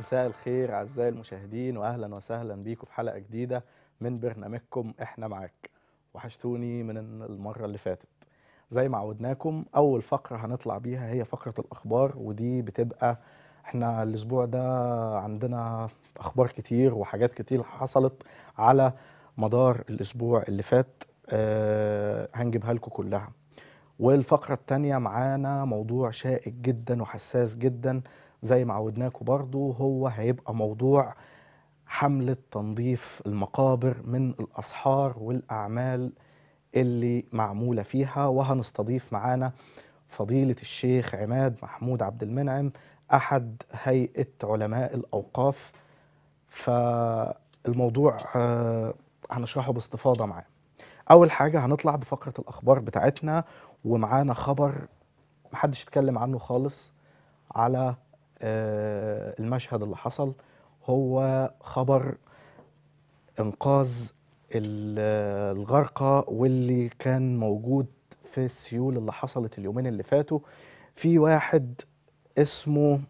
مساء الخير اعزائي المشاهدين واهلا وسهلا بيكم في حلقه جديده من برنامجكم احنا معاك وحشتوني من المره اللي فاتت زي ما عودناكم اول فقره هنطلع بيها هي فقره الاخبار ودي بتبقى احنا الاسبوع ده عندنا اخبار كتير وحاجات كتير حصلت على مدار الاسبوع اللي فات أه هنجيبها لكم كلها والفقره الثانيه معانا موضوع شائك جدا وحساس جدا زي ما عودناكم برضو هو هيبقى موضوع حملة تنظيف المقابر من الأسحار والأعمال اللي معمولة فيها وهنستضيف معانا فضيلة الشيخ عماد محمود عبد المنعم أحد هيئة علماء الأوقاف فالموضوع آه، هنشرحه باستفاضة معاه أول حاجة هنطلع بفقرة الأخبار بتاعتنا ومعانا خبر محدش اتكلم عنه خالص على آه، المشهد اللي حصل هو خبر انقاذ الغرقى واللي كان موجود في السيول اللي حصلت اليومين اللي فاتوا في واحد اسمه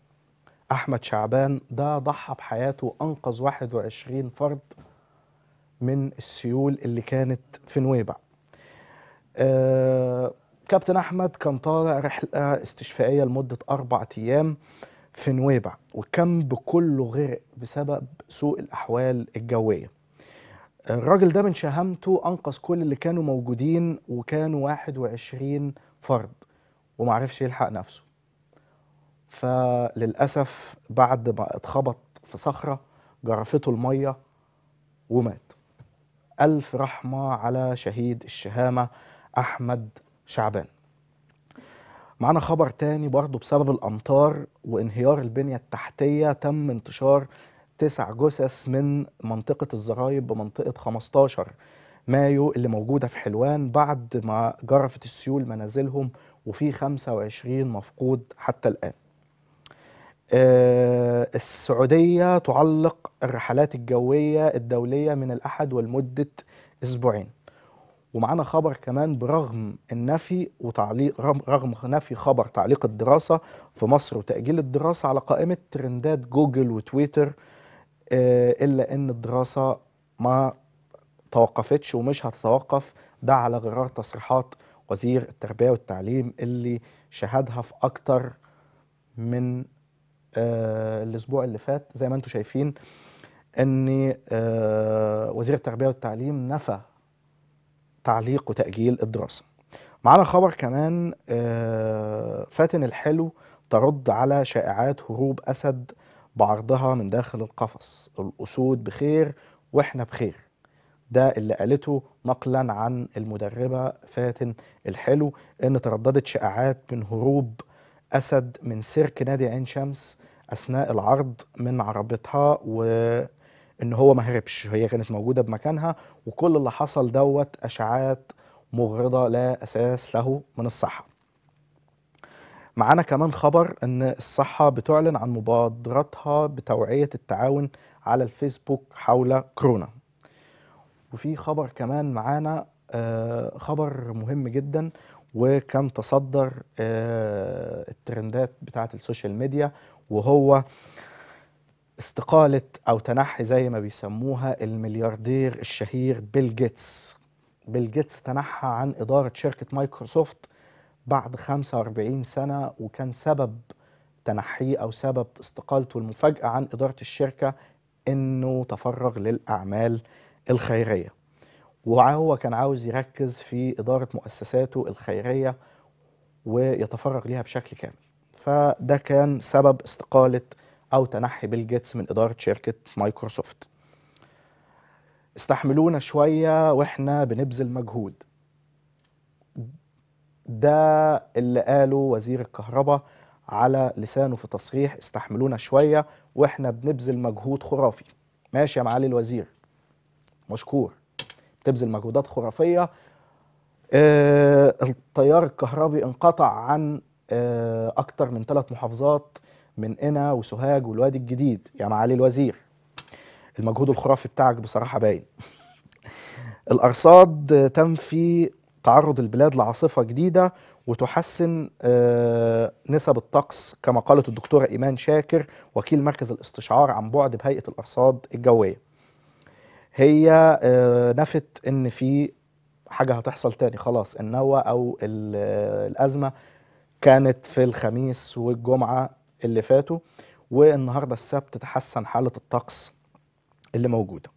احمد شعبان ده ضحى بحياته انقذ 21 فرد من السيول اللي كانت في نويبع آه كابتن احمد كان طالع رحله استشفائيه لمده اربع ايام في نويبع وكامب كله غرق بسبب سوء الأحوال الجوية الراجل ده من شهامته أنقذ كل اللي كانوا موجودين وكانوا 21 فرد ومعرفش يلحق نفسه فللأسف بعد ما اتخبط في صخرة جرفته المية ومات ألف رحمة على شهيد الشهامة أحمد شعبان معانا خبر تاني برضه بسبب الأمطار وانهيار البنية التحتية تم انتشار تسع جثث من منطقة الزرايب بمنطقة 15 مايو اللي موجودة في حلوان بعد ما جرفت السيول منازلهم وفي 25 مفقود حتى الآن آه السعودية تعلق الرحلات الجوية الدولية من الأحد ولمدة أسبوعين ومعانا خبر كمان برغم النفي وتعليق رغم نفي خبر تعليق الدراسه في مصر وتاجيل الدراسه على قائمه ترندات جوجل وتويتر آه، الا ان الدراسه ما توقفتش ومش هتتوقف ده على غرار تصريحات وزير التربيه والتعليم اللي شهدها في اكتر من آه، الاسبوع اللي فات زي ما انتم شايفين ان آه، وزير التربيه والتعليم نفى تعليق وتأجيل الدراسة معانا خبر كمان آه، فاتن الحلو ترد على شائعات هروب أسد بعرضها من داخل القفص الأسود بخير وإحنا بخير ده اللي قالته نقلا عن المدربة فاتن الحلو إن ترددت شائعات من هروب أسد من سيرك نادي عين شمس أثناء العرض من عربتها و ان هو ما هربش هي كانت موجوده بمكانها وكل اللي حصل دوت اشاعات مغرضه لا اساس له من الصحه معانا كمان خبر ان الصحه بتعلن عن مبادرتها بتوعيه التعاون على الفيسبوك حول كورونا وفي خبر كمان معانا آه، خبر مهم جدا وكان تصدر آه، الترندات بتاعه السوشيال ميديا وهو استقالة أو تنحي زي ما بيسموها الملياردير الشهير بيل جيتس بيل جيتس تنحى عن إدارة شركة مايكروسوفت بعد 45 سنة وكان سبب تنحيه أو سبب استقالته المفاجئة عن إدارة الشركة إنه تفرغ للأعمال الخيرية وهو كان عاوز يركز في إدارة مؤسساته الخيرية ويتفرغ ليها بشكل كامل فده كان سبب استقالة أو تنحي بيل جيتس من إدارة شركة مايكروسوفت استحملونا شوية وإحنا بنبذل مجهود ده اللي قاله وزير الكهرباء على لسانه في تصريح استحملونا شوية وإحنا بنبذل مجهود خرافي ماشي يا معالي الوزير مشكور بتبذل مجهودات خرافية آه التيار الكهربي انقطع عن آه أكتر من ثلاث محافظات من انا وسوهاج والواد الجديد يا معالي الوزير المجهود الخرافي بتاعك بصراحه باين الارصاد تنفي تعرض البلاد لعاصفه جديده وتحسن آه، نسب الطقس كما قالت الدكتوره ايمان شاكر وكيل مركز الاستشعار عن بعد بهيئه الارصاد الجويه هي آه، نفت ان في حاجه هتحصل تاني خلاص النوى او آه، الازمه كانت في الخميس والجمعه اللي فاتوا والنهارده السبت تحسن حاله الطقس اللي موجوده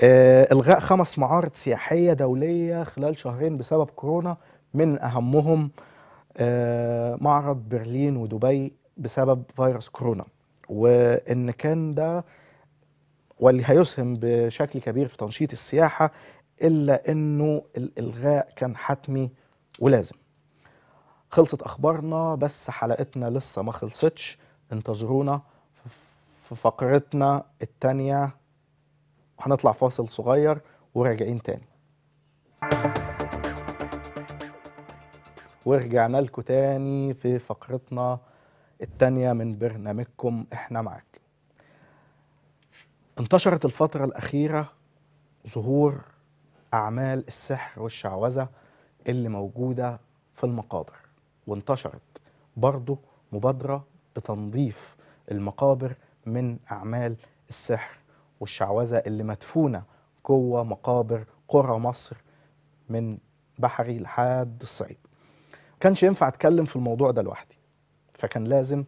آه الغاء خمس معارض سياحيه دوليه خلال شهرين بسبب كورونا من اهمهم آه معرض برلين ودبي بسبب فيروس كورونا وان كان ده واللي هيسهم بشكل كبير في تنشيط السياحه الا انه الالغاء كان حتمي ولازم خلصت اخبارنا بس حلقتنا لسه ما خلصتش انتظرونا في فقرتنا التانية هنطلع فاصل صغير وراجعين تاني ورجعنا لكم تاني في فقرتنا التانية من برنامجكم احنا معاك انتشرت الفترة الأخيرة ظهور أعمال السحر والشعوذة اللي موجودة في المقابر وانتشرت برضه مبادرة بتنظيف المقابر من أعمال السحر والشعوذة اللي مدفونة جوه مقابر قرى مصر من بحري لحد الصعيد كانش ينفع أتكلم في الموضوع ده لوحدي فكان لازم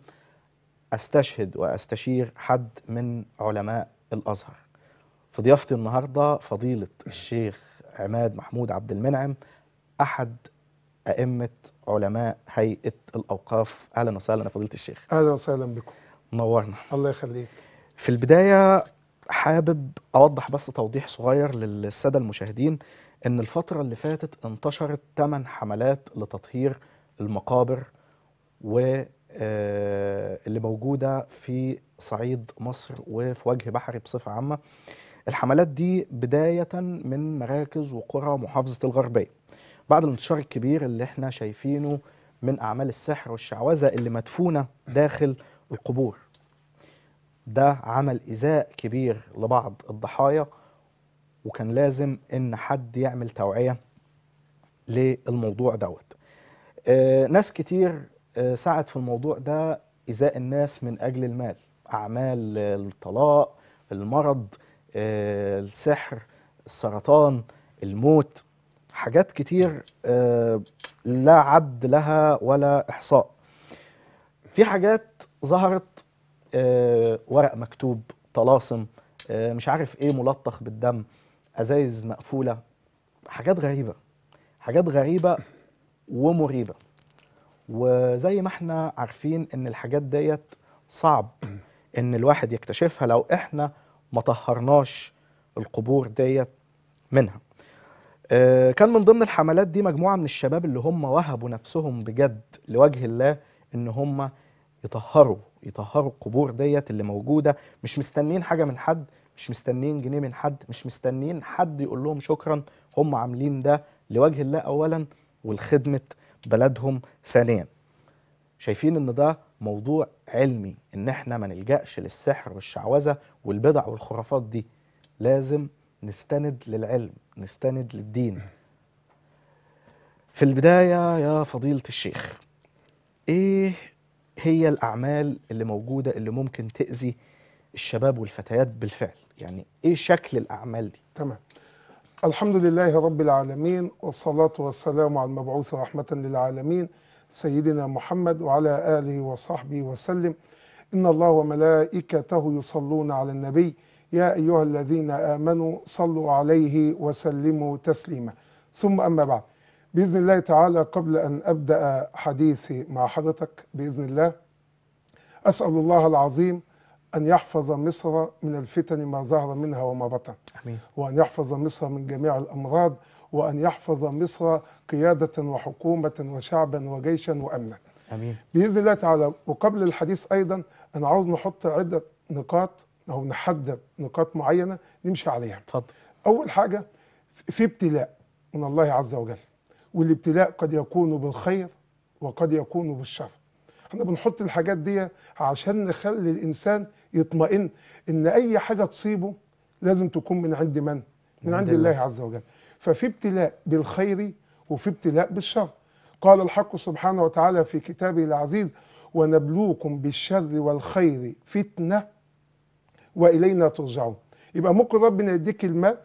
أستشهد وأستشير حد من علماء الأزهر في ضيافتي النهاردة فضيلة الشيخ عماد محمود عبد المنعم أحد أئمة علماء هيئة الأوقاف أهلا وسهلا فضيلة الشيخ أهلا وسهلا بكم نورنا الله يخليك في البداية حابب أوضح بس توضيح صغير للسادة المشاهدين إن الفترة اللي فاتت انتشرت 8 حملات لتطهير المقابر و آه، اللي موجودة في صعيد مصر وفي وجه بحري بصفة عامة الحملات دي بداية من مراكز وقرى محافظة الغربية بعد الانتشار الكبير اللي احنا شايفينه من أعمال السحر والشعوذة اللي مدفونة داخل القبور ده عمل ايذاء كبير لبعض الضحايا وكان لازم إن حد يعمل توعية للموضوع دوت آه ناس كتير آه ساعد في الموضوع ده ايذاء الناس من أجل المال أعمال الطلاق المرض آه السحر السرطان الموت حاجات كتير آه، لا عد لها ولا إحصاء في حاجات ظهرت آه، ورق مكتوب طلاسم آه، مش عارف إيه ملطخ بالدم أزايز مقفولة حاجات غريبة حاجات غريبة ومريبة وزي ما احنا عارفين ان الحاجات ديت صعب ان الواحد يكتشفها لو احنا ما طهرناش القبور ديت منها آه، كان من ضمن الحملات دي مجموعة من الشباب اللي هم وهبوا نفسهم بجد لوجه الله ان هم يطهروا يطهروا القبور ديت اللي موجودة مش مستنين حاجة من حد مش مستنين جنيه من حد مش مستنين حد يقول لهم شكرا هم عاملين ده لوجه الله أولا ولخدمة بلدهم ثانيا شايفين ان ده موضوع علمي ان احنا ما نلجأش للسحر والشعوذة والبدع والخرافات دي لازم نستند للعلم نستند للدين في البداية يا فضيلة الشيخ إيه هي الأعمال اللي موجودة اللي ممكن تأذي الشباب والفتيات بالفعل يعني إيه شكل الأعمال دي تمام الحمد لله رب العالمين والصلاة والسلام على المبعوث رحمة للعالمين سيدنا محمد وعلى آله وصحبه وسلم إن الله وملائكته يصلون على النبي يا أيها الذين آمنوا صلوا عليه وسلموا تسليما ثم أما بعد بإذن الله تعالى قبل أن أبدأ حديثي مع حضرتك بإذن الله أسأل الله العظيم أن يحفظ مصر من الفتن ما ظهر منها وما بطن أمين. وأن يحفظ مصر من جميع الأمراض وأن يحفظ مصر قيادة وحكومة وشعبا وجيشا وأمنا أمين. بإذن الله تعالى وقبل الحديث أيضا أنا عاوز نحط عدة نقاط او نحدد نقاط معينه نمشي عليها اتفضل اول حاجه في ابتلاء من الله عز وجل والابتلاء قد يكون بالخير وقد يكون بالشر احنا بنحط الحاجات دي عشان نخلي الانسان يطمئن ان اي حاجه تصيبه لازم تكون من عند من من عند الله عز وجل ففي ابتلاء بالخير وفي ابتلاء بالشر قال الحق سبحانه وتعالى في كتابه العزيز ونبلوكم بالشر والخير فتنه والينا ترجعون يبقى ممكن ربنا يديك المال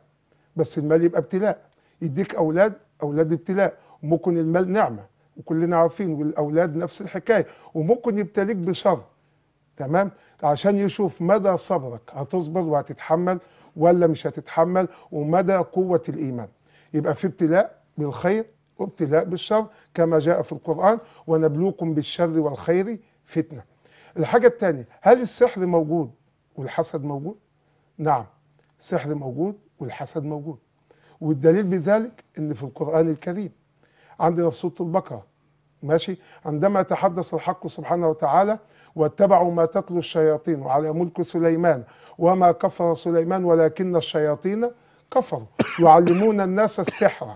بس المال يبقى ابتلاء يديك اولاد اولاد ابتلاء ممكن المال نعمه وكلنا عارفين والاولاد نفس الحكايه وممكن يبتليك بشر تمام عشان يشوف مدى صبرك هتصبر وهتتحمل ولا مش هتتحمل ومدى قوه الايمان يبقى في ابتلاء بالخير وابتلاء بالشر كما جاء في القران ونبلوكم بالشر والخير فتنه الحاجه الثانيه هل السحر موجود والحسد موجود نعم سحر موجود والحسد موجود والدليل بذلك ان في القرآن الكريم عندنا في سورة البقرة ماشي عندما تحدث الحق سبحانه وتعالى واتبعوا ما تتلو الشياطين وعلى ملك سليمان وما كفر سليمان ولكن الشياطين كفروا يعلمون الناس السحر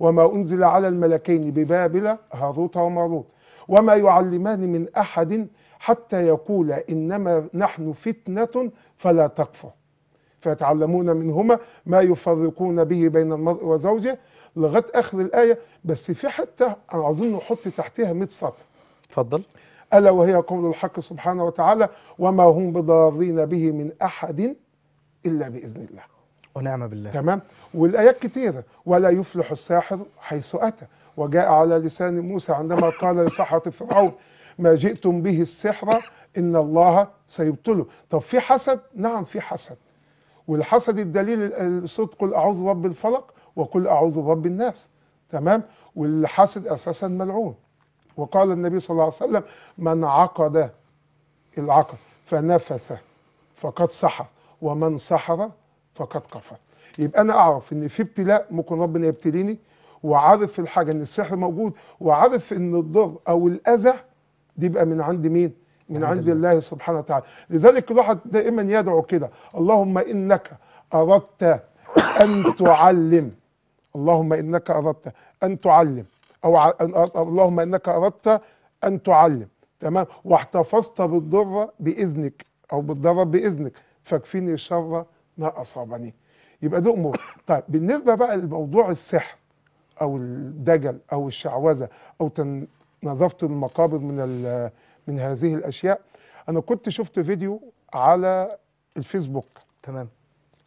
وما أنزل على الملكين ببابل هاروت وماروت وما يعلمان من أحد حتى يقول إنما نحن فتنة فلا تكفر فيتعلمون منهما ما يفرقون به بين المرء وزوجه لغايه اخر الايه بس في حته انا اظن نحط تحتها 100 سطر. اتفضل. الا وهي قول الحق سبحانه وتعالى وما هم بضارين به من احد الا باذن الله. ونعم بالله. تمام؟ والايات كثيره ولا يفلح الساحر حيث اتى وجاء على لسان موسى عندما قال لصحة فرعون ما جئتم به السحر إن الله سيبطله طب في حسد نعم في حسد والحسد الدليل صوت قل أعوذ برب الفلق وقل أعوذ برب الناس تمام والحسد أساسا ملعون وقال النبي صلى الله عليه وسلم من عقد العقد فنفث فقد سحر ومن سحر فقد كفر يبقى انا اعرف ان في ابتلاء ممكن ربنا يبتليني وعارف الحاجه ان السحر موجود وعارف ان الضر او الاذى دي بقى من عند مين من عند الله سبحانه وتعالى لذلك الواحد دائما يدعو كده اللهم انك اردت ان تعلم اللهم انك اردت ان تعلم او اللهم انك اردت ان تعلم تمام واحتفظت بالضر باذنك او بالضر باذنك فاكفيني شر ما اصابني يبقى دي امور طيب بالنسبه بقى لموضوع السحر او الدجل او الشعوذه او نظفت المقابر من من هذه الاشياء انا كنت شفت فيديو على الفيسبوك تمام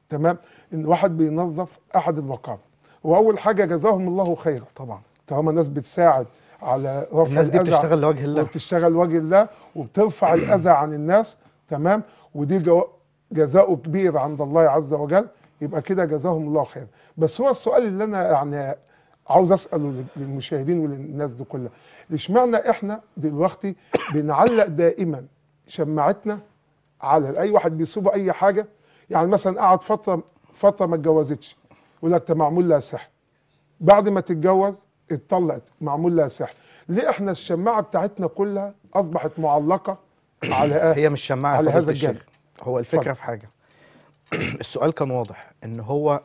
تمام ان واحد بينظف احد المقابر واول حاجه جزاهم الله خيرا طبعا طالما الناس بتساعد على رفع الناس دي بتشتغل لوجه الله وبتشتغل لوجه الله وبترفع الاذى عن الناس تمام ودي جو... جزاؤه كبير عند الله عز وجل يبقى كده جزاهم الله خير بس هو السؤال اللي انا يعني عاوز اساله للمشاهدين وللناس دي كلها اشمعنى احنا دلوقتي بنعلق دائما شماعتنا على اي واحد بيصيبه اي حاجه يعني مثلا قعد فتره فتره ما اتجوزتش يقول لك معمول لها سحر بعد ما تتجوز اتطلقت معمول لها سحر ليه احنا الشماعه بتاعتنا كلها اصبحت معلقه على هي إيه؟ مش شماعه على هذا الجانب هو الفكره فضل. في حاجه السؤال كان واضح ان هو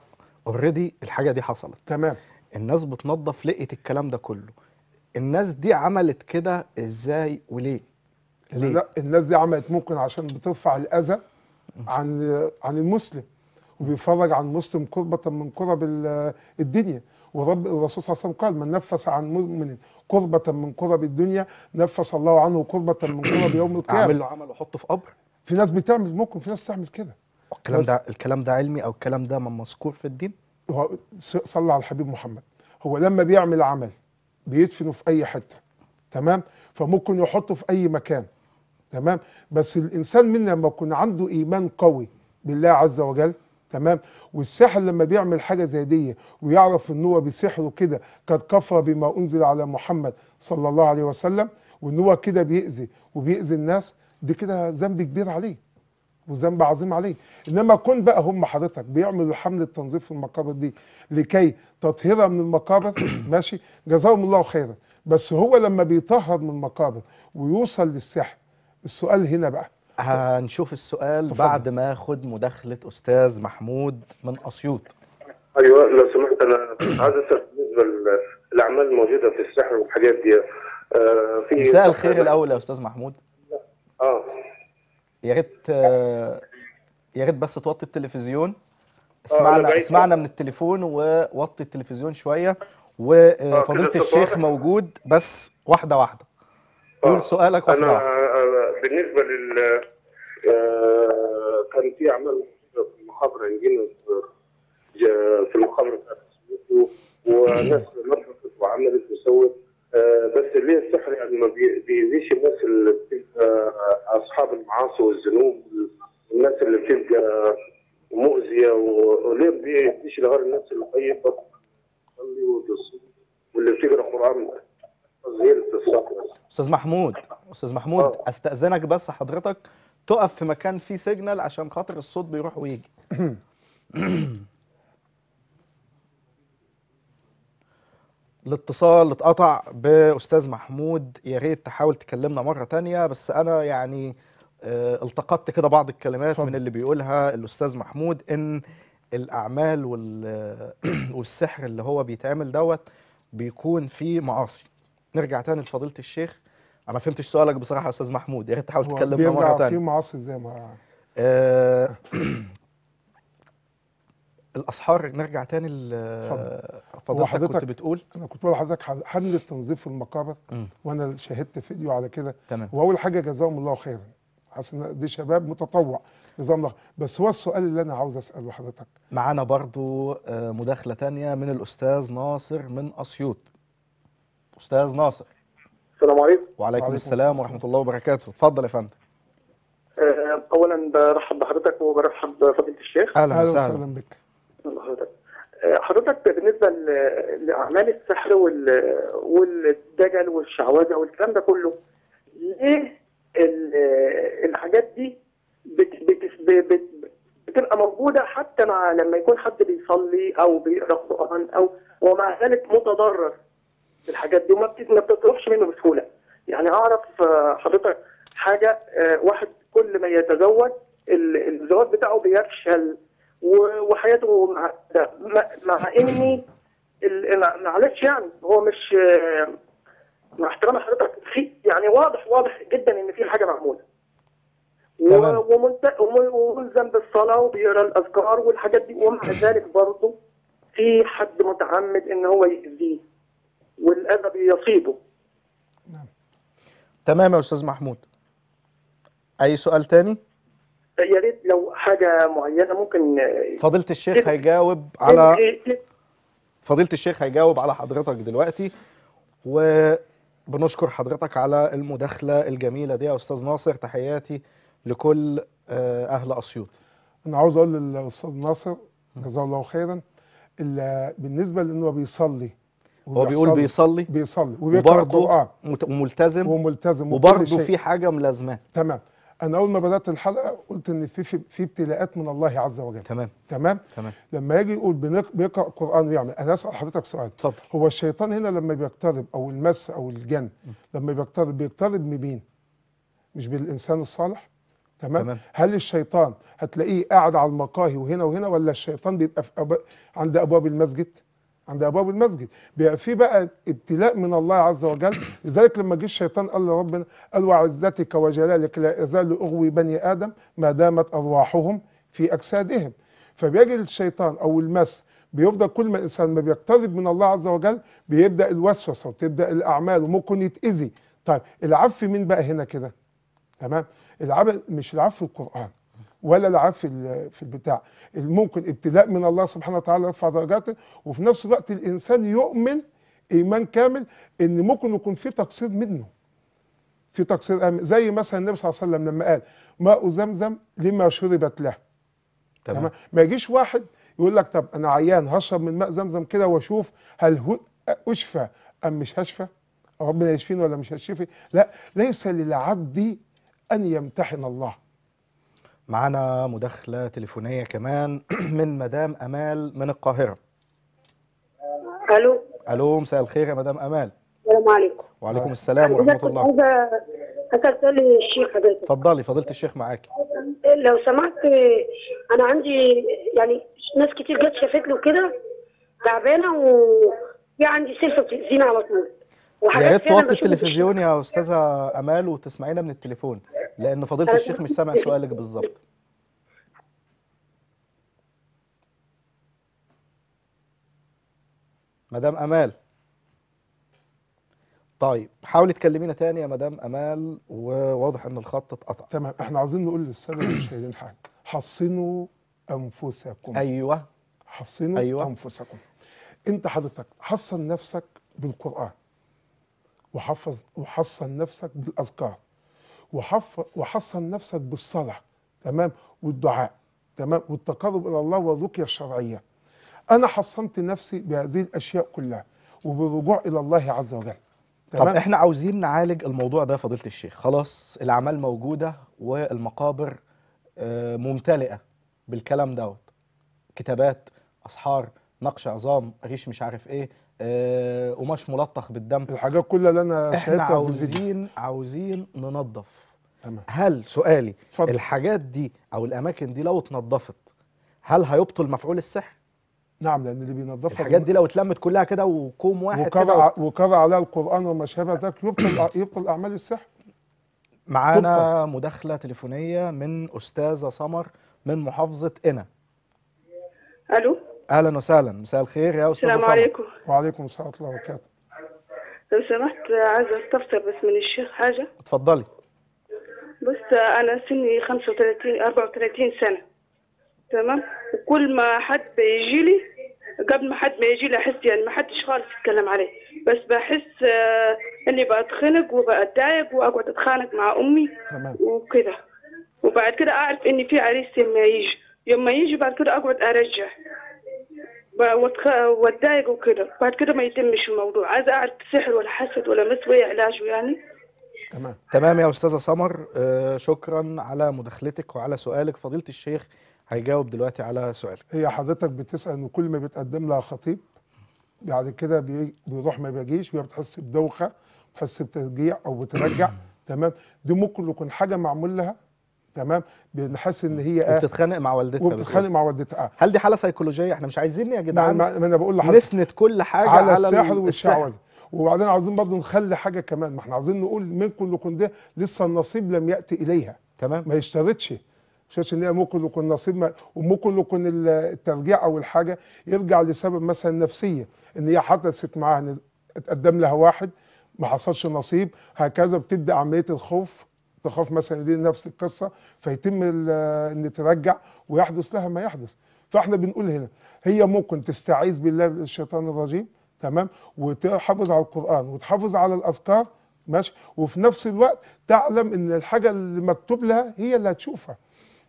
اوريدي الحاجه دي حصلت تمام الناس بتنظف لقيت الكلام ده كله الناس دي عملت كده ازاي وليه؟ ليه؟ لا الناس دي عملت ممكن عشان بترفع الاذى عن عن المسلم وبيفرج عن المسلم كربة من كرب الدنيا ورب الرسول صلى الله عليه وسلم قال من نفس عن مؤمن كربة من كرب الدنيا نفس الله عنه كربة من كرب يوم القيامة عمل له عمل وحطه في قبر في ناس بتعمل ممكن في ناس تعمل كده الكلام ده الكلام ده علمي او الكلام ده مذكور في الدين؟ هو صلى على الحبيب محمد هو لما بيعمل عمل بيدفنه في اي حته تمام فممكن يحطه في اي مكان تمام بس الانسان منا لما يكون عنده ايمان قوي بالله عز وجل تمام والساحر لما بيعمل حاجه زي دي ويعرف ان هو بسحره كده قد كفر بما انزل على محمد صلى الله عليه وسلم وان هو كده بيأذي وبيأذي الناس دي كده ذنب كبير عليه وذنب عظيم عليه انما كون بقى هم حضرتك بيعملوا حمله تنظيف في المقابر دي لكي تطهيرها من المقابر ماشي جزاهم الله خيرا بس هو لما بيطهر من المقابر ويوصل للسحر السؤال هنا بقى هنشوف السؤال طفل. بعد ما اخد مداخله استاذ محمود من اسيوط ايوه لو سمحت انا عايز اسال بالنسبه للاعمال الموجوده في السحر والحاجات دي آه في مساء الخير الاول يا استاذ محمود اه يا ريت آه، يا ريت بس توطي التلفزيون آه، اسمعنا اسمعنا من التليفون ووطي التلفزيون شويه وفضيله آه، الشيخ موجود بس واحده واحده قول سؤالك واحده أنا بالنسبه لل كان في اعمال في المحاضره انجينز في المحاضره بتاعت وناس نشرت وعملت وسوت آه، بس اللي السحر يعني ما بيجيش الناس اللي بتبقى اصحاب المعاصي والذنوب الناس اللي بتبقى مؤذيه وليه ما بيجيش لغير الناس اللي طيبه بتصلي واللي بتقرا قران استاذ محمود استاذ محمود أوه. استاذنك بس حضرتك تقف في مكان فيه سيجنال عشان خاطر الصوت بيروح ويجي الاتصال اتقطع باستاذ محمود يا ريت تحاول تكلمنا مره تانية بس انا يعني آه، التقطت كده بعض الكلمات فضل. من اللي بيقولها الاستاذ محمود ان الاعمال والسحر اللي هو بيتعمل دوت بيكون فيه معاصي نرجع تاني لفضيله الشيخ انا ما فهمتش سؤالك بصراحه يا استاذ محمود يا ريت تحاول تكلمنا مره تانية في فيه معاصي زي ما آه، آه. الاسحار نرجع تاني فضلتك كنت بتقول انا كنت بقول لحضرتك حمله تنظيف في المقابر وانا شاهدت فيديو على كده واول حاجه جزاهم الله خيرا حسن دي شباب متطوع نظام الله بس هو السؤال اللي انا عاوز اساله حضرتك معانا برضو آه، مداخله تانية من الاستاذ ناصر من اسيوط استاذ ناصر السلام عليكم وعليكم السلام ورحمه الله وبركاته اتفضل يا فندم آه، اولا برحب بحضرتك وبرحب بفضيله الشيخ اهلا وسهلا بك آه، حضرتك بالنسبه لاعمال السحر والدجل والشعوذه والكلام ده كله ليه الحاجات دي بتبقى موجوده حتى مع لما يكون حد بيصلي او بيقرا قران او ومع ذلك متضرر بالحاجات دي وما ما منه بسهوله يعني اعرف آه، حضرتك حاجه آه، واحد كل ما يتزوج الزواج بتاعه بيفشل وحياته مع ده مع اني معلش يعني هو مش مع احترام حضرتك في يعني واضح واضح جدا ان في حاجه معموله وملزم بالصلاه وبيقرا الاذكار والحاجات دي ومع ذلك برضه في حد متعمد ان هو يأذيه والاذى بيصيبه نعم تمام يا استاذ محمود اي سؤال تاني؟ يا ريت لو حاجه معينه ممكن فضيله الشيخ هيجاوب على إيه، إيه، إيه. فضيله الشيخ هيجاوب على حضرتك دلوقتي وبنشكر حضرتك على المداخله الجميله دي يا استاذ ناصر تحياتي لكل آه، اهل اسيوط انا عاوز اقول للاستاذ ناصر جزاه الله خيرا بالنسبه لانه بيصلي هو بيقول بيصلي بيصلي وبيقرا القران وملتزم وملتزم وبرضه في حاجه ملازمه تمام انا اول ما بدات الحلقه قلت ان في في, في ابتلاءات من الله عز وجل تمام تمام تمام لما يجي يقول بيقرا قران ويعمل انا اسال حضرتك سؤال اتفضل هو الشيطان هنا لما بيقترب او المس او الجن لما بيقترب بيقترب بمين مش بالانسان الصالح تمام؟, تمام هل الشيطان هتلاقيه قاعد على المقاهي وهنا وهنا ولا الشيطان بيبقى في أب... عند ابواب المسجد عند ابواب المسجد بيبقى في بقى ابتلاء من الله عز وجل لذلك لما جه الشيطان قال لربنا قال وعزتك وجلالك لا ازال اغوي بني ادم ما دامت ارواحهم في اجسادهم فبيجي الشيطان او المس بيفضل كل ما الانسان ما بيقترب من الله عز وجل بيبدا الوسوسه وبتبدا الاعمال وممكن يتاذي طيب العفو مين بقى هنا كده تمام العب مش العفو القران ولا العاب في في البتاع ممكن ابتلاء من الله سبحانه وتعالى يرفع درجاته وفي نفس الوقت الانسان يؤمن ايمان كامل ان ممكن يكون في تقصير منه في تقصير أمن. زي مثلا النبي صلى الله عليه وسلم لما قال ماء زمزم لما شربت له تمام ما يجيش واحد يقول لك طب انا عيان هشرب من ماء زمزم كده واشوف هل هو اشفى ام مش هشفى ربنا يشفيني ولا مش هشفي لا ليس للعبد ان يمتحن الله معانا مداخلة تليفونية كمان من مدام أمال من القاهرة ألو ألو مساء الخير يا مدام أمال السلام عليكم وعليكم السلام ورحمة الله عايزة أسأل الشيخ حضرتك اتفضلي فضيلة الشيخ معاكي إيه، لو سمحت أنا عندي يعني ناس كتير جت شافت له كده تعبانة وفي عندي سلفة بتأذيني على طول يا ريت توطي التلفزيون يا استاذه امال وتسمعينا من التليفون لان فضيله الشيخ مش سامع سؤالك بالظبط مدام امال طيب حاولي تكلمينا تاني يا مدام امال وواضح ان الخط اتقطع تمام احنا عايزين نقول للساده المشاهدين حاجه حصنوا انفسكم ايوه حصنوا أيوة. انفسكم انت حضرتك حصن نفسك بالقران وحفظ وحصن نفسك بالاذكار وحصن نفسك بالصلاه تمام والدعاء تمام والتقرب الى الله والرقيه الشرعيه انا حصنت نفسي بهذه الاشياء كلها وبالرجوع الى الله عز وجل تمام؟ طب احنا عاوزين نعالج الموضوع ده فضيله الشيخ خلاص الاعمال موجوده والمقابر آه، ممتلئه بالكلام دوت كتابات اسحار نقش عظام ريش مش عارف ايه آه، قماش ملطخ بالدم الحاجات كلها اللي انا احنا عاوزين عاوزين ننظف تمام هل سؤالي فضل. الحاجات دي او الاماكن دي لو اتنظفت هل هيبطل مفعول السحر نعم لان اللي بينظفها الحاجات دي لو اتلمت كلها كده وكوم واحد وكرع وكرع عليها القران وما شابه ذلك يبطل يبطل اعمال السحر معانا مداخله تليفونيه من استاذه سمر من محافظه قنا الو اهلا وسهلا مساء الخير يا استاذه السلام عليكم وعليكم السلام ورحمه الله وبركاته لو سمحت عايزه استفسر بس من الشيخ حاجه اتفضلي بس انا سني 35 34 سنه تمام وكل ما حد بيجي لي قبل ما حد ما يجي لي احس يعني ما حدش خالص يتكلم عليه بس بحس آه، اني بتخنق وبتضايق واقعد اتخانق مع امي تمام وكده وبعد كده اعرف اني في عريس ما يجي يوم ما يجي بعد كده اقعد ارجع واتخ... وتضايق وكده بعد كده ما يتمش الموضوع عايز اعرف سحر ولا حسد ولا مسوي علاجه يعني تمام تمام يا استاذه سمر آه شكرا على مداخلتك وعلى سؤالك فضيله الشيخ هيجاوب دلوقتي على سؤالك هي حضرتك بتسال ان كل ما بتقدم لها خطيب بعد كده بي... بيروح ما بيجيش وهي بتحس بدوخه بتحس بترجيع او بترجع تمام دي ممكن يكون حاجه معمول لها تمام بنحس ان هي بتتخانق آه، مع والدتها وبتتخانق مع والدتها آه. هل دي حاله سيكولوجيه احنا مش عايزين يا جدعان ما انا بقول لحضرتك نسند كل حاجه على, على السحر والشعوذه وبعدين عايزين برضه نخلي حاجه كمان ما احنا عايزين نقول منكم لكم ده لسه النصيب لم ياتي اليها تمام ما يشترطش شاش ان هي ممكن يكون نصيب وممكن يكون الترجيع او الحاجه يرجع لسبب مثلا نفسيه ان هي حدثت معاها ان اتقدم لها واحد ما حصلش نصيب هكذا بتبدا عمليه الخوف تخاف مثلا دي نفس القصه فيتم آه، ان ترجع ويحدث لها ما يحدث فاحنا بنقول هنا هي ممكن تستعيذ بالله من الشيطان الرجيم تمام وتحافظ على القران وتحافظ على الاذكار ماشي وفي نفس الوقت تعلم ان الحاجه اللي مكتوب لها هي اللي هتشوفها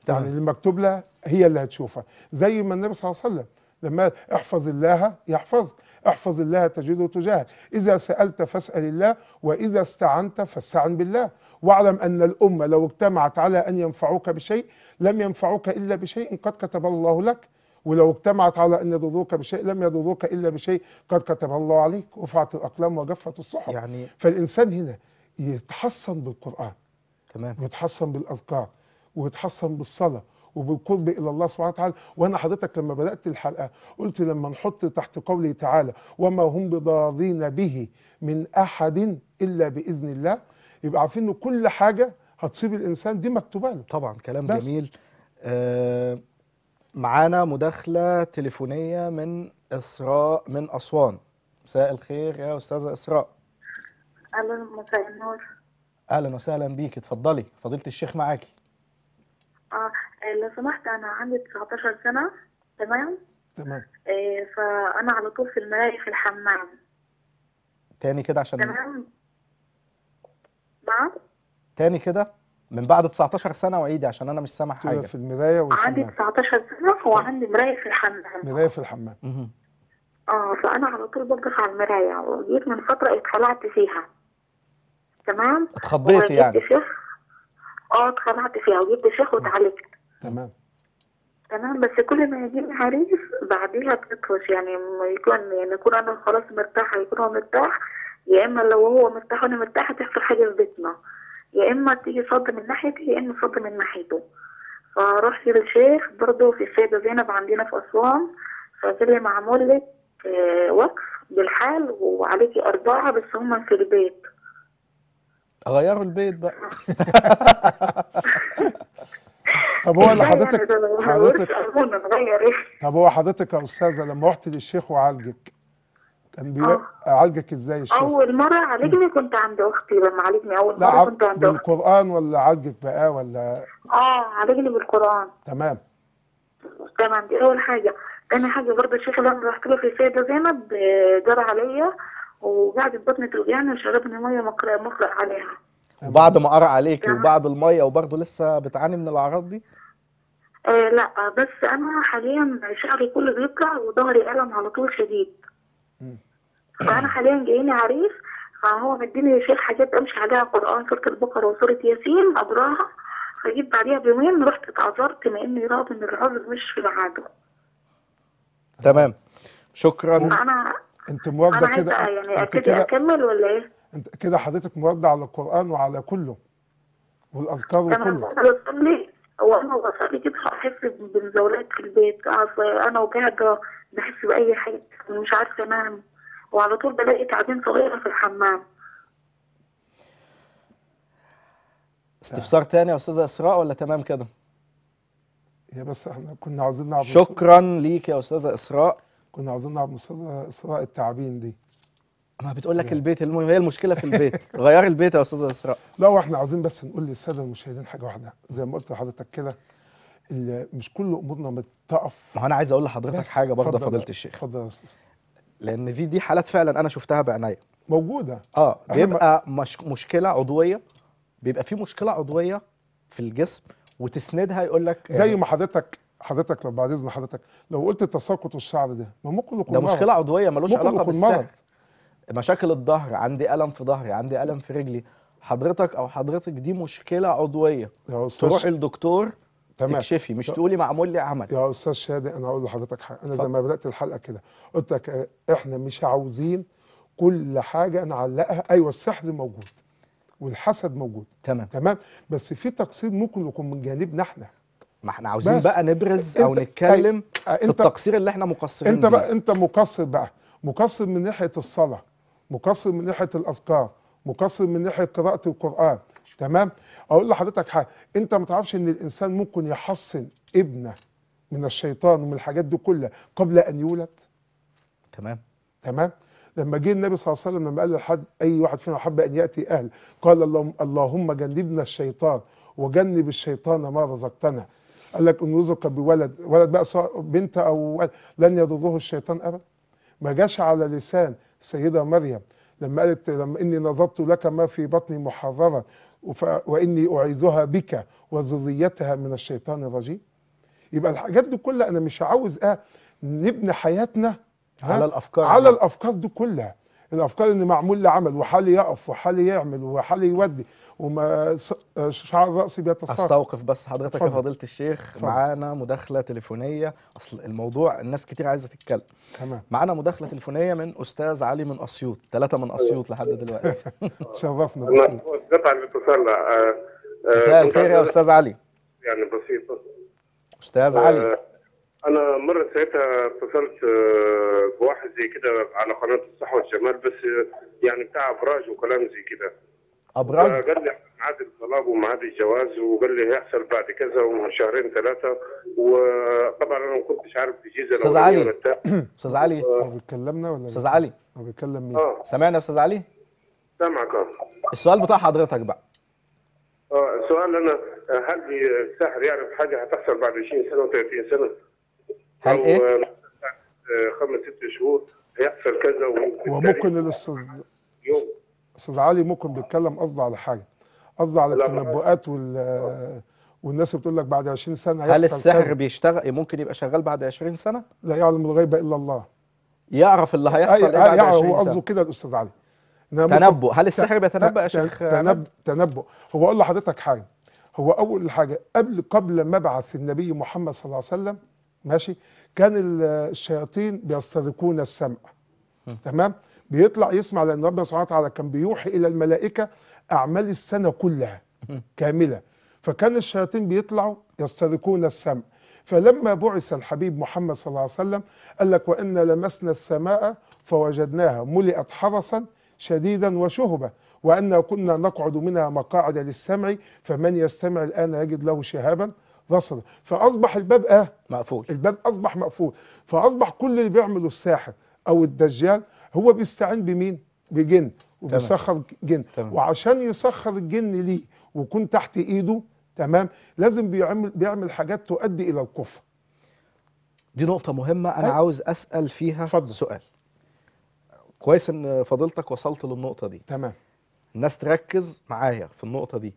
يعني اللي مكتوب لها هي اللي هتشوفها زي ما النبي صلى الله عليه وسلم لما احفظ الله يحفظك احفظ الله تجده تجاهك اذا سالت فاسال الله واذا استعنت فاستعن بالله واعلم أن الأمة لو اجتمعت على أن ينفعوك بشيء لم ينفعوك إلا بشيء قد كتبه الله لك ولو اجتمعت على ان يضروك بشيء لم يضروك الا بشيء قد كتبه الله عليك رفعت الاقلام وجفت الصحف يعني فالانسان هنا يتحصن بالقران تمام ويتحصن بالاذكار ويتحصن بالصلاه وبالقرب الى الله سبحانه وتعالى وانا حضرتك لما بدات الحلقه قلت لما نحط تحت قوله تعالى وما هم بضارين به من احد الا باذن الله يبقى عارفين ان كل حاجه هتصيب الانسان دي مكتوبه له طبعا كلام بس. جميل آه معانا مداخله تليفونيه من اسراء من اسوان مساء الخير يا استاذه اسراء اهلا مساء النور اهلا وسهلا بيك اتفضلي فضيله الشيخ معاكي اه, آه، لو سمحت انا عندي 19 سنه تمام تمام آه فانا على طول في المراية في الحمام تاني كده عشان تمام نعم. تاني كده من بعد 19 سنه وعيدي عشان انا مش سامع حاجه في المرايه والحمام عندي 19 سنه وعندي نعم. مرايه في الحمام مرايه في الحمام اه فانا على طول بقف على المرايه وجيت من فتره اتخلعت فيها تمام اتخضيت يعني شيخ اه اتخلعت فيها وجبت شيخ واتعالجت تمام تمام بس كل ما يجيني عريس بعديها بتطفش يعني يكون يعني اكون انا خلاص مرتاحه يكون هو مرتاح يا اما لو هو مرتاح وانا مرتاحه تحصل حاجه في بيتنا يا اما تيجي صد من ناحيتي يا اما صد من ناحيته فرحت للشيخ برضه في السيده زينب عندنا في اسوان فقال معمول لك آه، وقف بالحال وعليكي اربعه بس هم في البيت غيروا البيت بقى آه. طب هو اللي يعني حضرتك حضرتك طب هو حضرتك يا استاذه لما رحت للشيخ وعالجك كان بيعالجك عالجك ازاي الشيخ؟ اول مره عالجني كنت عند اختي لما عالجني اول مره كنت عند اختي بالقران ولا عالجك بقى ولا اه عالجني بالقران تمام تمام دي اول حاجه تاني حاجه برضه الشيخ اللي انا رحت له في سيده زينب جرى عليا وقعدت بطني توجعني وشربني ميه مقرأ مفرق عليها وبعد ما قرا عليكي وبعد الميه وبرضه لسه بتعاني من الاعراض دي؟ آه لا بس انا حاليا شعري كله بيطلع وظهري الم على طول شديد فانا حاليا جايني عريس فهو مديني شيخ حاجات امشي عليها قران سوره البقره وسوره ياسين اقراها فجيت بعديها بيومين رحت اتعذرت اني راض ان العذر مش في العاده تمام شكرا انا انت مواجده كده يعني انت كده اكمل ولا ايه؟ انت كده حضرتك مواجده على القران وعلى كله والاذكار وكله انا بصلي انا وصلي كده احس بالزولات في البيت انا وجاجة بحس باي حاجه مش عارفه انام وعلى طول بلاقي تعابين صغيره في الحمام استفسار تاني يا استاذه اسراء ولا تمام كده؟ هي بس احنا كنا عاوزين نعرف شكرا ليك يا استاذه اسراء كنا عاوزين نعرف استاذه اسراء التعابين دي ما بتقول لك البيت المهم هي المشكله في البيت غير البيت يا استاذ اسراء لا واحنا عايزين بس نقول للساده المشاهدين حاجه واحده زي ما قلت لحضرتك كده مش كل امورنا بتقف ما انا عايز اقول لحضرتك حاجه برضه فضيله الشيخ اتفضل يا استاذ لان في دي حالات فعلا انا شفتها بعناية موجوده اه بيبقى ما... مش... مشكله عضويه بيبقى في مشكله عضويه في الجسم وتسندها يقول لك زي آه، ما حضرتك حضرتك لو بعد اذن حضرتك لو قلت تساقط الشعر ده ما ممكن يكون ده مشكله عضويه ملوش علاقه بالسند مشاكل الظهر عندي الم في ظهري عندي الم في رجلي حضرتك او حضرتك دي مشكله عضويه تروحي لدكتور تمام تكشفي مش تقولي معمول لي عمل يا استاذ شادي انا هقول لحضرتك حاجه انا زي ما بدات الحلقه كده قلت لك احنا مش عاوزين كل حاجه نعلقها ايوه السحر موجود والحسد موجود تمام تمام بس في تقصير ممكن يكون من جانبنا احنا ما احنا عاوزين بقى نبرز او نتكلم أي... في التقصير اللي احنا مقصرين انت بقى انت مقصر بقى مقصر من ناحيه الصلاه مقصر من ناحيه الاذكار مقصر من ناحيه قراءه القران تمام اقول لحضرتك حاجه انت ما تعرفش ان الانسان ممكن يحصن ابنه من الشيطان ومن الحاجات دي كلها قبل ان يولد تمام تمام لما جه النبي صلى الله عليه وسلم لما قال لحد اي واحد فينا حب ان ياتي اهل قال اللهم, اللهم جنبنا الشيطان وجنب الشيطان ما رزقتنا قال لك ان رزق بولد ولد بقى سواء بنت او ولد لن يضره الشيطان ابدا ما جاش على لسان السيده مريم لما قالت لما اني نظرت لك ما في بطني محررا واني اعيذها بك وذريتها من الشيطان الرجيم يبقى الحاجات دي كلها انا مش عاوز أه نبني حياتنا على الافكار على الافكار دي كلها الافكار ان معمول لعمل وحال يقف وحال يعمل وحال يودي وما شعر راسي بيتصرف استوقف بس حضرتك يا فضيله الشيخ معانا مداخله تليفونيه اصل الموضوع الناس كتير عايزه تتكلم تمام معانا مداخله تليفونيه من استاذ علي من اسيوط ثلاثه من اسيوط لحد دلوقتي شرفنا بسيط قطع الاتصال آه، آه، مساء الخير يا استاذ علي يعني بسيط استاذ علي آه، انا مره ساعتها اتصلت آه، بواحد زي كده على قناه الصحوه والجمال بس آه، يعني بتاع ابراج وكلام زي كده ابراج آه، قال لي ميعاد الطلاق وميعاد الجواز وقال لي هيحصل بعد كذا وشهرين ثلاثه وطبعا انا ما كنتش عارف الجيزه استاذ علي استاذ علي هو بيتكلمنا ولا استاذ علي هو بيتكلم مين؟ آه. سامعنا استاذ علي؟ سامعك اه السؤال بتاع حضرتك بقى اه السؤال انا هل الساحر يعرف يعني حاجه هتحصل بعد 20 سنه و30 سنه؟ هل ايه؟ آه، خمس ست شهور هيحصل كذا وممكن الاستاذ استاذ علي ممكن بيتكلم قصده على حاجه قصده على التنبؤات وال والناس بتقول لك بعد 20 سنه هل السحر كان. بيشتغل ممكن يبقى شغال بعد 20 سنه؟ لا يعلم الغيب الا الله يعرف اللي هيحصل ايه بعد 20 سنه هو قصده كده الاستاذ علي تنبؤ هل السحر بيتنبأ يا شيخ تنبؤ تنبؤ هو اقول لحضرتك حاجه هو اول حاجه قبل قبل مبعث النبي محمد صلى الله عليه وسلم ماشي كان الشياطين بيسترقون السمع تمام بيطلع يسمع لان ربنا سبحانه وتعالى كان بيوحي الى الملائكه اعمال السنه كلها كامله فكان الشياطين بيطلعوا يسترقون السمع فلما بعث الحبيب محمد صلى الله عليه وسلم قال لك وإن لمسنا السماء فوجدناها ملئت حرسا شديدا وشهبا وأن كنا نقعد منها مقاعد للسمع فمن يستمع الآن يجد له شهابا رصد فاصبح الباب ايه مقفول الباب اصبح مقفول فاصبح كل اللي بيعمله الساحر او الدجال هو بيستعين بمين بجن وبيسخر جن تمام. وعشان يسخر الجن ليه ويكون تحت ايده تمام لازم بيعمل بيعمل حاجات تؤدي الى الكفر دي نقطه مهمه انا هاي. أيوة. عاوز اسال فيها فضل. سؤال كويس ان فضيلتك وصلت للنقطه دي تمام الناس تركز معايا في النقطه دي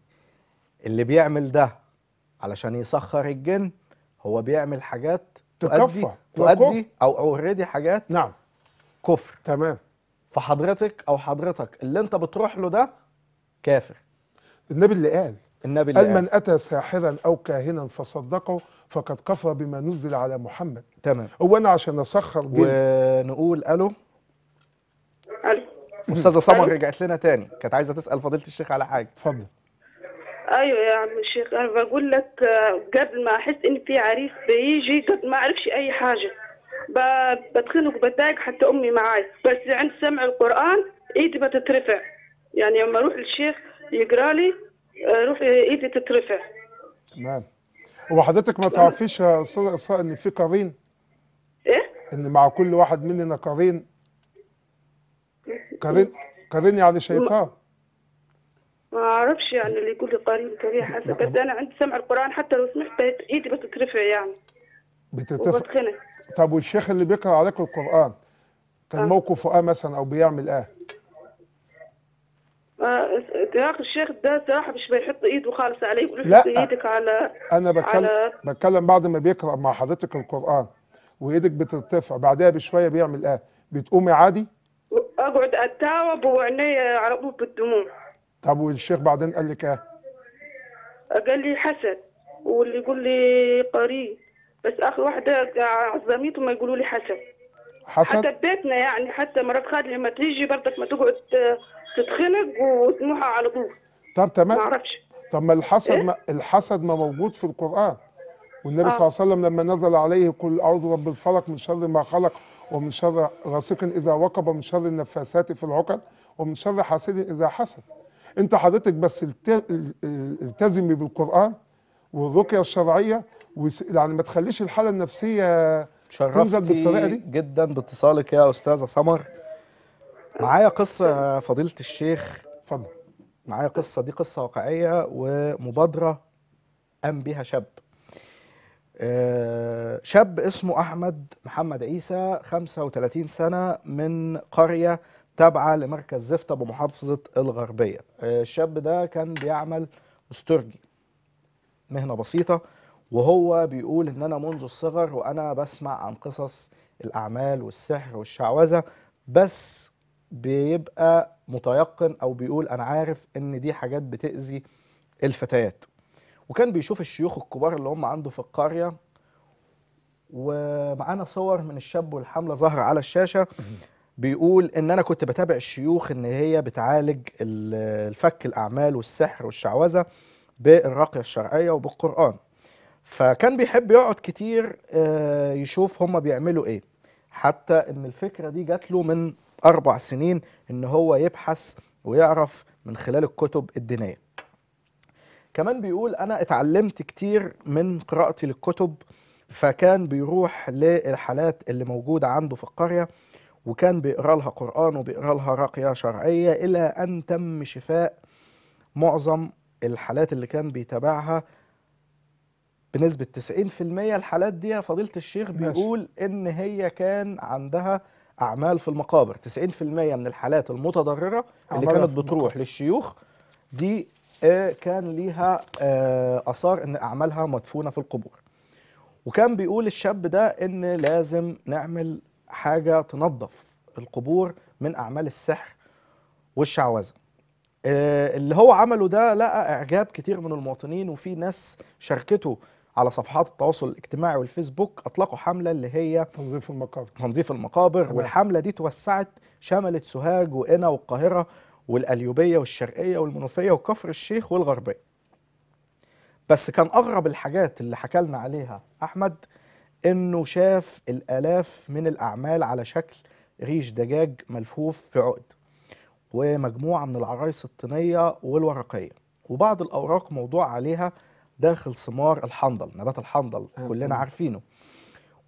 اللي بيعمل ده علشان يسخر الجن هو بيعمل حاجات تؤدي تؤدي او اوريدي حاجات نعم كفر تمام فحضرتك او حضرتك اللي انت بتروح له ده كافر النبي اللي قال النبي اللي قال من اتى ساحرا او كاهنا فصدقه فقد كفر بما نزل على محمد تمام هو انا عشان اسخر جن ونقول الو الو استاذه سمر رجعت لنا تاني كانت عايزه تسال فضيله الشيخ على حاجه اتفضل ايوه يا عم الشيخ انا بقول لك قبل ما احس ان في عريس بيجي قد ما اعرفش اي حاجه بتخنق وبتضايق حتى امي معاي بس عند سمع القران ايدي بتترفع يعني لما اروح للشيخ يقرا لي آه، روح ايدي تترفع تمام وحضرتك ما تعرفيش يا استاذ ان في قرين ايه ان مع كل واحد مننا قرين قرين قرين يعني شيطان ما اعرفش يعني اللي يقول لي قريب كبير حسب بس انا عندي سمع القران حتى لو سمحت ايدي بتترفع يعني بتترفع طب والشيخ اللي بيقرا عليك القران كان آه. موقفه آه ايه مثلا او بيعمل ايه؟ يا اخي الشيخ ده صراحه مش بيحط ايده خالص علي يقول لا ايدك على انا بتكلم على بتكلم بعد ما بيقرا مع حضرتك القران وايدك بترتفع بعدها بشويه بيعمل ايه؟ بتقومي عادي؟ اقعد اتاوب وعيني على بالدموع طب والشيخ بعدين قال لك ايه؟ قال لي حسد واللي يقول لي قريب بس اخر واحده عزاميته ما يقولوا لي حسد حسد حتى بيتنا يعني حتى مرات خالد لما تيجي برضك ما تقعد تتخنق وتنوح على طول طب تمام ما اعرفش طب ما الحسد إيه؟ ما الحسد ما موجود في القران والنبي آه. صلى الله عليه وسلم لما نزل عليه قل اعوذ برب الفلق من شر ما خلق ومن شر غاسق اذا وقب ومن شر النفاثات في العقد ومن شر حاسد اذا حسد انت حضرتك بس التزمي بالقران والرقيه الشرعيه يعني ما تخليش الحاله النفسيه تنزل بالطريقه دي جدا باتصالك يا استاذه سمر معايا قصه فضيله الشيخ اتفضل معايا قصه دي قصه واقعيه ومبادره قام بها شاب آه، شاب اسمه احمد محمد عيسى 35 سنه من قريه تابعه لمركز زفته بمحافظه الغربيه آه، الشاب ده كان بيعمل استرجي مهنه بسيطه وهو بيقول ان انا منذ الصغر وانا بسمع عن قصص الاعمال والسحر والشعوذه بس بيبقى متيقن او بيقول انا عارف ان دي حاجات بتاذي الفتيات وكان بيشوف الشيوخ الكبار اللي هم عنده في القريه ومعانا صور من الشاب والحمله ظهر على الشاشه بيقول ان انا كنت بتابع الشيوخ ان هي بتعالج الفك الاعمال والسحر والشعوذه بالراقيه الشرعيه وبالقران فكان بيحب يقعد كتير آه، يشوف هم بيعملوا ايه حتى ان الفكره دي جات له من اربع سنين ان هو يبحث ويعرف من خلال الكتب الدينيه كمان بيقول انا اتعلمت كتير من قراءتي للكتب فكان بيروح للحالات اللي موجوده عنده في القريه وكان بيقرا لها قران وبيقرا لها راقيه شرعيه الى ان تم شفاء معظم الحالات اللي كان بيتابعها بنسبه 90% الحالات دي فضيله الشيخ بيقول ان هي كان عندها اعمال في المقابر 90% من الحالات المتضرره اللي كانت بتروح للشيوخ دي آه، كان ليها آه، اثار ان اعمالها مدفونه في القبور وكان بيقول الشاب ده ان لازم نعمل حاجه تنظف القبور من اعمال السحر والشعوذه آه، اللي هو عمله ده لقى اعجاب كتير من المواطنين وفي ناس شاركته على صفحات التواصل الاجتماعي والفيسبوك اطلقوا حمله اللي هي تنظيف المقابر تنظيف المقابر والحمله دي توسعت شملت سوهاج وقنا والقاهره والقليوبيه والشرقيه والمنوفيه وكفر الشيخ والغربيه بس كان اغرب الحاجات اللي حكى لنا عليها احمد انه شاف الالاف من الاعمال على شكل ريش دجاج ملفوف في عقد ومجموعه من العرايس الطينيه والورقيه وبعض الاوراق موضوع عليها داخل ثمار الحنظل نبات الحنظل آه، كلنا عارفينه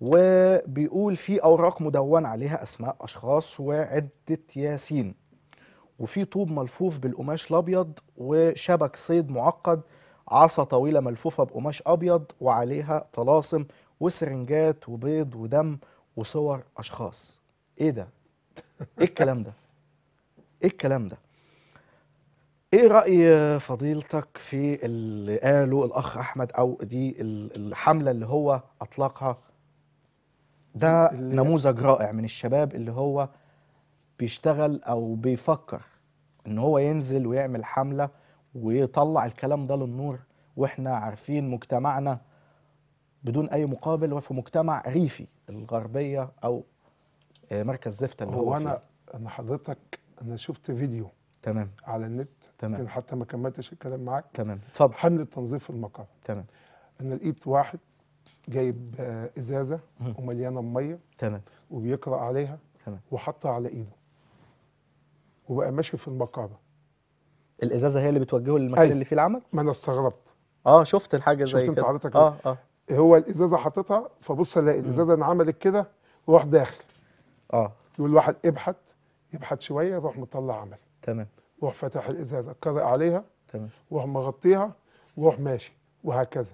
وبيقول في اوراق مدون عليها اسماء اشخاص وعده ياسين وفي طوب ملفوف بالقماش الابيض وشبك صيد معقد عصا طويله ملفوفه بقماش ابيض وعليها طلاسم وسرنجات وبيض ودم وصور اشخاص ايه ده ايه الكلام ده ايه الكلام ده ايه راي فضيلتك في اللي قاله الاخ احمد او دي الحمله اللي هو اطلقها ده نموذج رائع من الشباب اللي هو بيشتغل او بيفكر ان هو ينزل ويعمل حمله ويطلع الكلام ده للنور واحنا عارفين مجتمعنا بدون اي مقابل وفي مجتمع ريفي الغربيه او آه، مركز زفت اللي هو, هو انا انا حضرتك انا شفت فيديو تمام على النت تمام حتى ما كملتش الكلام معاك تمام اتفضل حمله تنظيف المقام تمام انا لقيت واحد جايب آه، ازازه ومليانه ميه تمام وبيقرا عليها تمام وحطها على ايده وبقى ماشي في المقابه الازازه هي اللي بتوجهه للمكان أي. أيوة. اللي فيه العمل ما انا استغربت اه شفت الحاجه زي شفت كده شفت انت حضرتك اه اه هو الازازه حاططها فبص الاقي الازازه انعملت كده روح داخل اه يقول الواحد ابحث يبحث شويه روح مطلع عمل تمام روح فاتح الازازه قارئ عليها تمام روح مغطيها روح ماشي وهكذا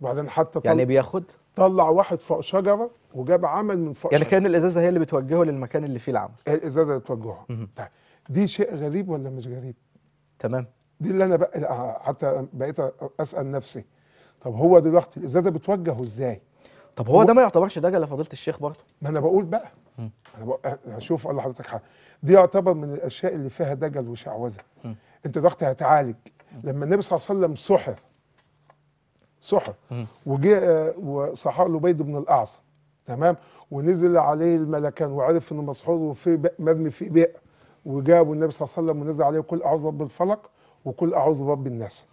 وبعدين حتى طلع يعني بياخد طلع واحد فوق شجره وجاب عمل من فوق يعني كان الازازه هي اللي بتوجهه للمكان اللي فيه العمل الازازه اللي بتوجهه طيب دي شيء غريب ولا مش غريب تمام دي اللي انا بقى آه، حتى بقيت اسال نفسي طب هو دلوقتي الازازه بتوجهه ازاي طب هو, هو ده ما يعتبرش دجل يا فضيله الشيخ برضه ما انا بقول بقى م. انا بقى اقول أه، لحضرتك حاجه دي يعتبر من الاشياء اللي فيها دجل وشعوذه انت دلوقتي هتعالج لما النبي صلى الله عليه وسلم سحر سحر وجاء آه، وصحر له بيد بن الاعصم تمام ونزل عليه الملكان وعرف انه مسحور وفي مرمي في بئر وجابوا النبي صلى الله عليه وسلم ونزل عليه كل اعوذ برب الفلق وكل اعوذ برب الناس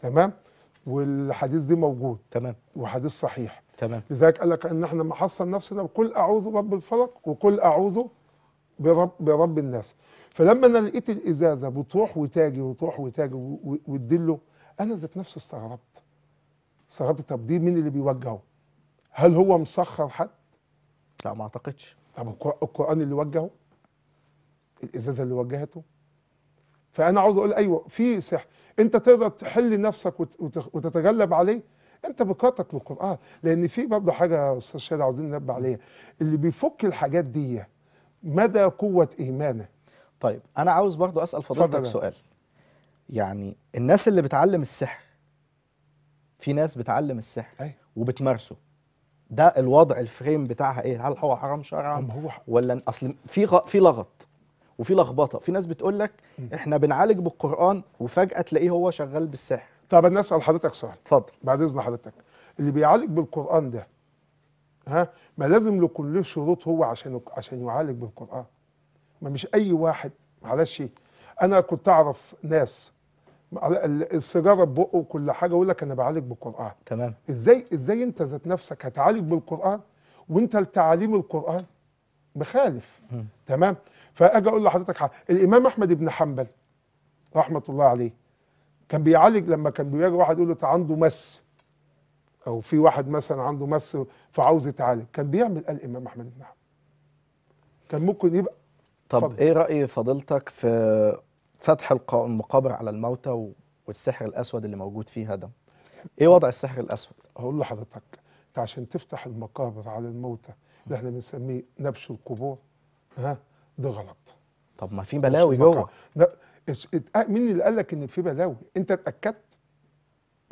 تمام والحديث دي موجود تمام وحديث صحيح تمام لذلك قال لك ان احنا محصن نفسنا بقول اعوذ برب الفلق وقل اعوذ برب, برب الناس فلما انا لقيت الازازه بتروح وتاجي وتروح وتاجي وتدله انا ذات نفسي استغربت استغربت طب دي مين اللي بيوجهه؟ هل هو مسخر حد؟ لا ما اعتقدش طب القران اللي وجهه؟ الازازه اللي وجهته؟ فانا عاوز اقول ايوه في سحر انت تقدر تحل نفسك وتتغلب عليه انت بقاتك للقران لان في برضه حاجه يا استاذ شادي عاوزين ننبه عليها اللي بيفك الحاجات دي مدى قوه ايمانه طيب انا عاوز برضه اسال فضيلتك سؤال يعني الناس اللي بتعلم السحر في ناس بتعلم السحر أيه. وبتمارسه ده الوضع الفريم بتاعها ايه هل هو حرام شرعا هو ولا اصل في غ... في لغط وفي لخبطه في ناس بتقول لك احنا بنعالج بالقران وفجاه تلاقيه هو شغال بالسحر طب انا اسال حضرتك سؤال اتفضل بعد اذن حضرتك اللي بيعالج بالقران ده ها ما لازم لكل شروط هو عشان عشان يعالج بالقران ما مش اي واحد معلش انا كنت اعرف ناس السيجاره ببقه وكل حاجه يقول لك انا بعالج بالقران تمام ازاي ازاي انت ذات نفسك هتعالج بالقران وانت لتعاليم القران مخالف تمام فاجي اقول لحضرتك حاجه الامام احمد بن حنبل رحمه الله عليه كان بيعالج لما كان بيجي واحد يقول له عنده مس او في واحد مثلا عنده مس فعاوز يتعالج كان بيعمل قال الامام احمد بن حنبل كان ممكن يبقى طب فضل. ايه راي فضيلتك في فتح المقابر على الموتى والسحر الاسود اللي موجود فيها ده ايه وضع السحر الاسود هقول لحضرتك انت عشان تفتح المقابر على الموتى اللي احنا بنسميه نبش القبور ها ده غلط طب ما في بلاوي جوه ده مين اللي قال لك ان في بلاوي انت اتاكدت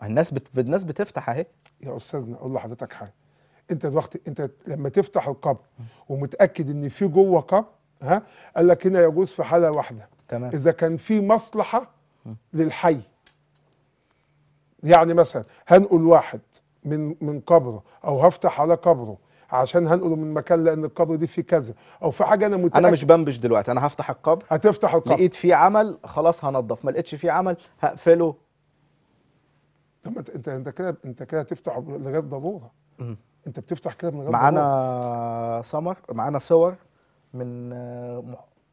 الناس بت... الناس بتفتح اهي يا استاذنا اقول لحضرتك حاجه انت دلوقتي انت لما تفتح القبر ومتاكد ان في جوه قبر ها قال لك هنا يجوز في حاله واحده تمام اذا كان في مصلحه للحي يعني مثلا هنقول واحد من من قبره او هفتح على قبره عشان هنقله من مكان لان القبر دي فيه كذا او في حاجه انا متاكد انا مش بنبش دلوقتي انا هفتح القبر هتفتح القبر لقيت فيه عمل خلاص هنضف ما لقيتش فيه عمل هقفله طب انت انت كده انت كده هتفتح لغايه ضروره انت بتفتح كده من غير معانا سمر معانا صور من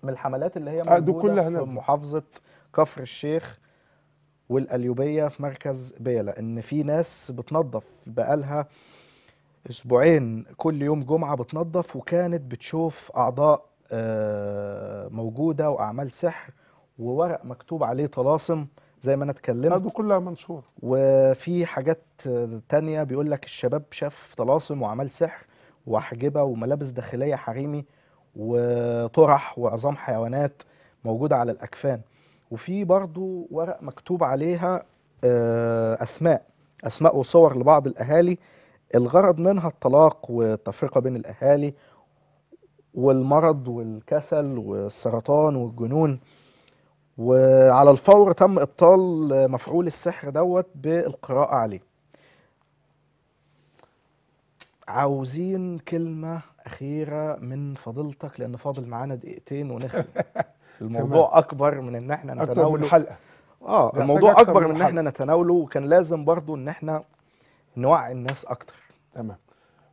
من الحملات اللي هي آه، موجوده آه في محافظه كفر الشيخ والقليوبيه في مركز بيلا ان في ناس بتنظف بقالها اسبوعين كل يوم جمعه بتنظف وكانت بتشوف اعضاء آه، موجوده واعمال سحر وورق مكتوب عليه طلاسم زي ما انا اتكلمت كلها منشور وفي حاجات تانية بيقول لك الشباب شاف طلاسم واعمال سحر واحجبه وملابس داخليه حريمي وطرح وعظام حيوانات موجوده على الاكفان وفي برضو ورق مكتوب عليها آه، اسماء اسماء وصور لبعض الاهالي الغرض منها الطلاق والتفرقة بين الأهالي والمرض والكسل والسرطان والجنون وعلى الفور تم إبطال مفعول السحر دوت بالقراءة عليه عاوزين كلمة أخيرة من فضيلتك لأن فاضل معانا دقيقتين ونختم الموضوع أكبر من إن إحنا نتناوله حلقة آه الموضوع أكبر من إن إحنا نتناوله وكان لازم برضو إن إحنا نوعي الناس أكتر تمام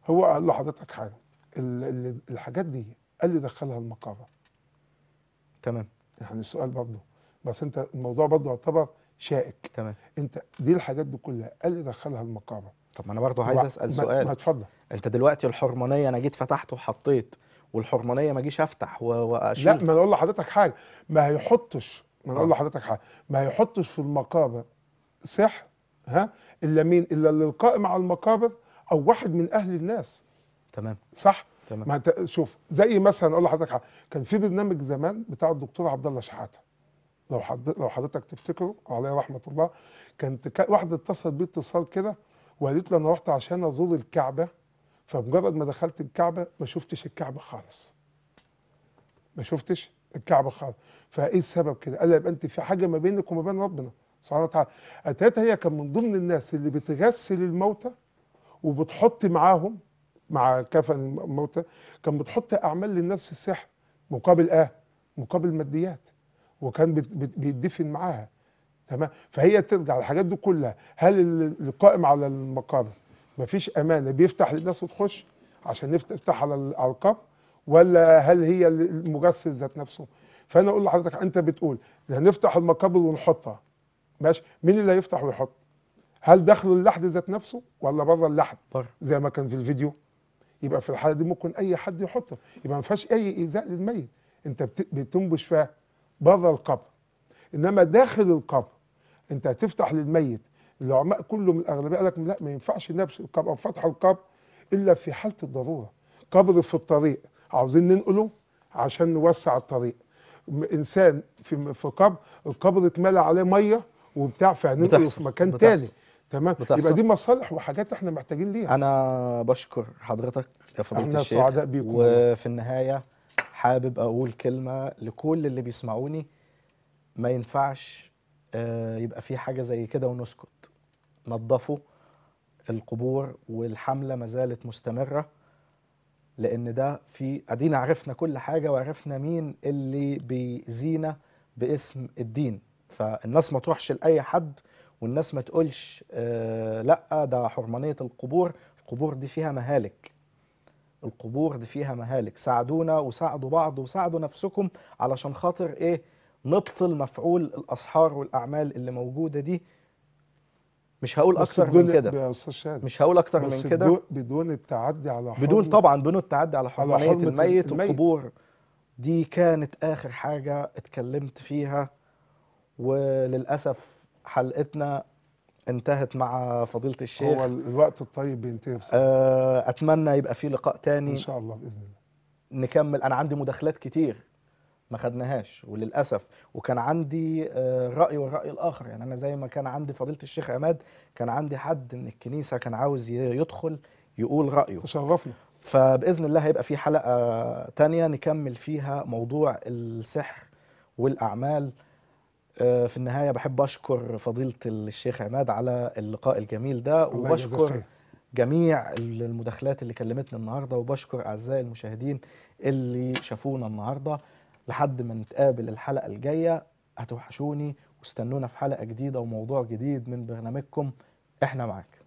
هو قال لحضرتك حاجه الحاجات دي قال لي دخلها المقابر تمام يعني السؤال برضه بس انت الموضوع برضه يعتبر شائك تمام انت دي الحاجات دي كلها قال لي دخلها المقابر طب ما انا برضه عايز اسال سؤال ما اتفضل انت دلوقتي الحرمانيه انا جيت فتحت وحطيت والحرمانيه ما جيش افتح واشيل لا ما انا اقول لحضرتك حاجه ما هيحطش ما انا اقول آه. لحضرتك حاجه ما هيحطش في المقابر سحر ها الا مين الا اللي القائم على المقابر او واحد من اهل الناس تمام صح تمام ما شوف زي مثلا اقول لحضرتك حاجه كان في برنامج زمان بتاع الدكتور عبد الله شحاته لو حض... لو حضرتك تفتكره عليه رحمه الله كانت واحده اتصلت بيه اتصال كده وقالت له انا رحت عشان ازور الكعبه فمجرد ما دخلت الكعبه ما شفتش الكعبه خالص ما شفتش الكعبه خالص فايه السبب كده قال لي يبقى انت في حاجه ما بينك وما بين ربنا سبحانه وتعالى اتاتها هي كان من ضمن الناس اللي بتغسل الموتى وبتحط معاهم مع كفن الموتى كان بتحط اعمال للناس في السحر مقابل اه مقابل ماديات وكان بيدفن معاها تمام فهي ترجع الحاجات دي كلها هل القائم على المقابر ما فيش امانه بيفتح للناس وتخش عشان يفتح على القبر ولا هل هي المجسد ذات نفسه فانا اقول لحضرتك انت بتقول هنفتح المقابر ونحطها ماشي مين اللي هيفتح ويحط هل دخلوا اللحد ذات نفسه ولا بره اللحد زي ما كان في الفيديو يبقى في الحاله دي ممكن اي حد يحطه يبقى ما فيهاش اي ايذاء للميت انت بتنبش فيها بره القبر انما داخل القبر انت هتفتح للميت العلماء كلهم الاغلبيه قال لك لا ما ينفعش نبش القبر او فتح القبر الا في حاله الضروره قبر في الطريق عاوزين ننقله عشان نوسع الطريق انسان في في قبر القبر اتملى عليه ميه وبتاع فهننقله في مكان بتحصل. تاني تمام بتحصل. يبقى دي مصالح وحاجات احنا محتاجين ليها انا بشكر حضرتك يا فضيله احنا الشيخ سعداء بيكم وفي النهايه حابب اقول كلمه لكل اللي بيسمعوني ما ينفعش آه، يبقى في حاجه زي كده ونسكت نظفوا القبور والحمله ما زالت مستمره لان ده في ادينا عرفنا كل حاجه وعرفنا مين اللي بيزينا باسم الدين فالناس ما تروحش لاي حد والناس ما تقولش آه، لا ده حرمانيه القبور القبور دي فيها مهالك القبور دي فيها مهالك ساعدونا وساعدوا بعض وساعدوا نفسكم علشان خاطر ايه نبطل مفعول الاسحار والاعمال اللي موجوده دي مش هقول اكتر من كده مش هقول اكتر من كده بدون التعدي على حرم بدون طبعا بدون التعدي على حرمانيه الميت, الميت القبور دي كانت اخر حاجه اتكلمت فيها وللاسف حلقتنا انتهت مع فضيلة الشيخ هو الوقت الطيب بينتهي بصراحة آه، أتمنى يبقى في لقاء تاني إن شاء الله بإذن الله نكمل أنا عندي مداخلات كتير ما خدناهاش وللأسف وكان عندي آه، رأي والرأي الآخر يعني أنا زي ما كان عندي فضيلة الشيخ عماد كان عندي حد من الكنيسة كان عاوز يدخل يقول رأيه تشرفنا فبإذن الله هيبقى في حلقة تانية نكمل فيها موضوع السحر والأعمال آه، في النهايه بحب اشكر فضيله الشيخ عماد على اللقاء الجميل ده وبشكر جميع المداخلات اللي كلمتنا النهارده وبشكر اعزائي المشاهدين اللي شافونا النهارده لحد ما نتقابل الحلقه الجايه هتوحشوني واستنونا في حلقه جديده وموضوع جديد من برنامجكم احنا معاك